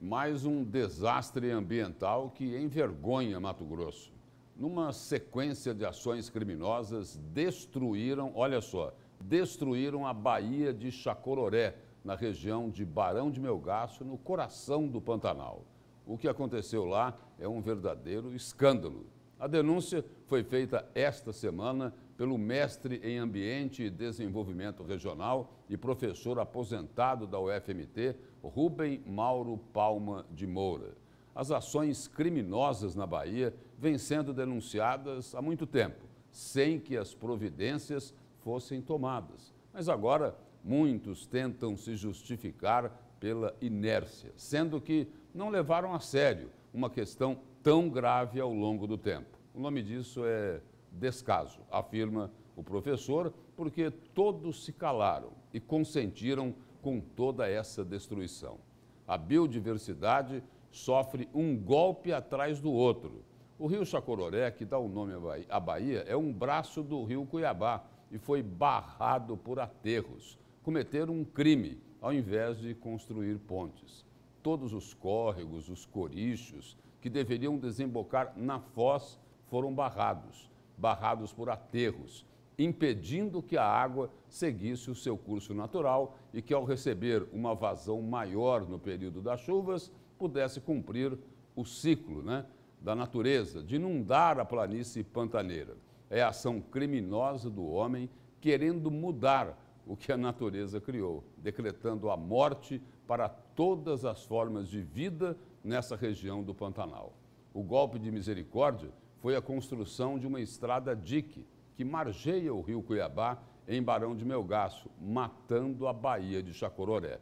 mais um desastre ambiental que envergonha Mato Grosso. Numa sequência de ações criminosas, destruíram, olha só, destruíram a Baía de Chacororé, na região de Barão de Melgaço, no coração do Pantanal. O que aconteceu lá é um verdadeiro escândalo. A denúncia foi feita esta semana pelo mestre em Ambiente e Desenvolvimento Regional e professor aposentado da UFMT, Rubem Mauro Palma de Moura. As ações criminosas na Bahia vêm sendo denunciadas há muito tempo, sem que as providências fossem tomadas. Mas agora muitos tentam se justificar pela inércia, sendo que não levaram a sério uma questão tão grave ao longo do tempo. O nome disso é descaso, afirma o professor, porque todos se calaram e consentiram com toda essa destruição. A biodiversidade sofre um golpe atrás do outro. O rio Chacororé, que dá o nome à Bahia, é um braço do rio Cuiabá e foi barrado por aterros. Cometeram um crime ao invés de construir pontes. Todos os córregos, os corichos, que deveriam desembocar na foz, foram barrados barrados por aterros, impedindo que a água seguisse o seu curso natural e que, ao receber uma vazão maior no período das chuvas, pudesse cumprir o ciclo né, da natureza, de inundar a planície pantaneira. É a ação criminosa do homem querendo mudar o que a natureza criou, decretando a morte para todas as formas de vida nessa região do Pantanal. O golpe de misericórdia foi a construção de uma estrada dique que margeia o rio Cuiabá em Barão de Melgaço, matando a Baía de Chacororé.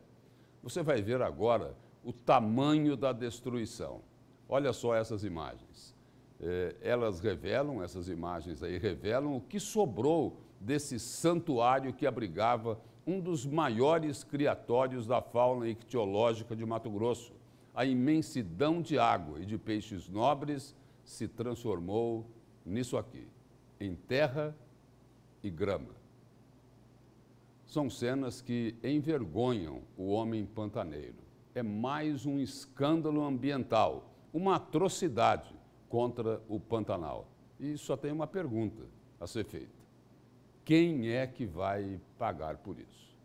Você vai ver agora o tamanho da destruição. Olha só essas imagens. Eh, elas revelam, essas imagens aí revelam o que sobrou desse santuário que abrigava um dos maiores criatórios da fauna ictiológica de Mato Grosso. A imensidão de água e de peixes nobres se transformou nisso aqui, em terra e grama. São cenas que envergonham o homem pantaneiro. É mais um escândalo ambiental, uma atrocidade contra o Pantanal. E só tem uma pergunta a ser feita: quem é que vai pagar por isso?